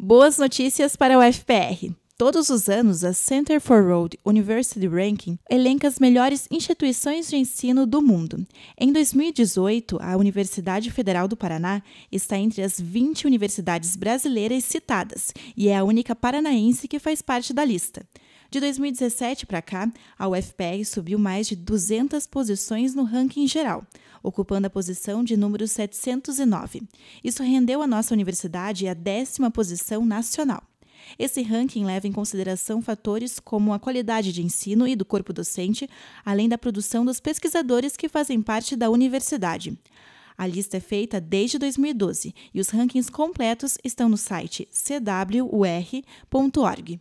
Boas notícias para o FPR. Todos os anos, a Center for Road University Ranking elenca as melhores instituições de ensino do mundo. Em 2018, a Universidade Federal do Paraná está entre as 20 universidades brasileiras citadas e é a única paranaense que faz parte da lista. De 2017 para cá, a UFPR subiu mais de 200 posições no ranking geral, ocupando a posição de número 709. Isso rendeu a nossa universidade a décima posição nacional. Esse ranking leva em consideração fatores como a qualidade de ensino e do corpo docente, além da produção dos pesquisadores que fazem parte da universidade. A lista é feita desde 2012 e os rankings completos estão no site cwur.org.